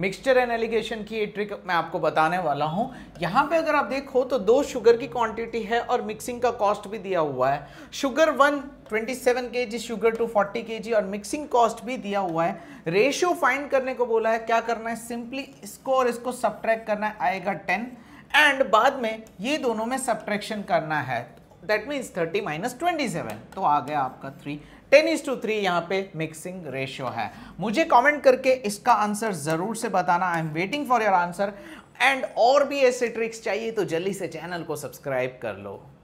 mixture and allegation की ये trick मैं आपको बताने वाला हूँ यहाँ पे अगर आप देखो तो दो शुगर की क्वांटिटी है और मिक्सिंग का कॉस्ट भी दिया हुआ है sugar one 27 G sugar two 40 G और मिक्सिंग कॉस्ट भी दिया हुआ है रेशियो फाइंड करने को बोला है क्या करना है सिंपली इसको और इसको सब्ट्रैक्ट करना है आएगा टेन एंड बाद में ये दोनों में सब्ट्रैक्शन करना है दैट मीन्स 30 माइनस ट्वेंटी तो आ गया आपका three ten is two three यहाँ पे मिक्सिंग रेशियो है मुझे कमेंट करके इसका आंसर ज़रूर से बताना I am waiting for your answer and और भी ऐसे ट्रिक्स चाहिए तो जल्दी से चैनल को सब्सक्राइब कर लो